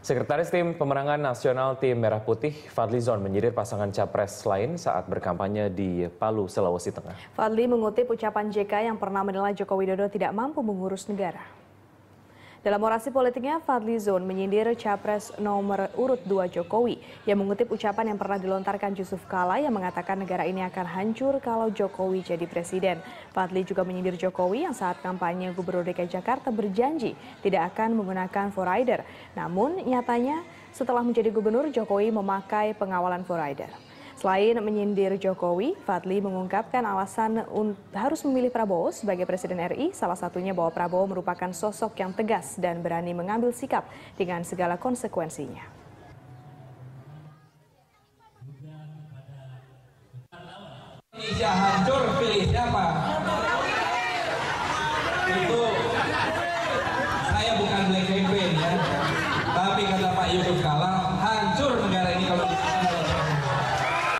Sekretaris Tim Pemenangan Nasional Tim Merah Putih, Fadli Zon menyindir pasangan capres lain saat berkampanye di Palu, Sulawesi Tengah. Fadli mengutip ucapan JK yang pernah menilai Joko Widodo tidak mampu mengurus negara. Dalam orasi politiknya, Fadli Zon menyindir capres nomor urut 2 Jokowi yang mengutip ucapan yang pernah dilontarkan Yusuf Kala yang mengatakan negara ini akan hancur kalau Jokowi jadi presiden. Fadli juga menyindir Jokowi yang saat kampanye Gubernur DKI Jakarta berjanji tidak akan menggunakan Forrider. Namun nyatanya setelah menjadi gubernur, Jokowi memakai pengawalan Forrider. Selain menyindir Jokowi, Fadli mengungkapkan alasan harus memilih Prabowo sebagai Presiden RI, salah satunya bahwa Prabowo merupakan sosok yang tegas dan berani mengambil sikap dengan segala konsekuensinya. Indonesia hancur,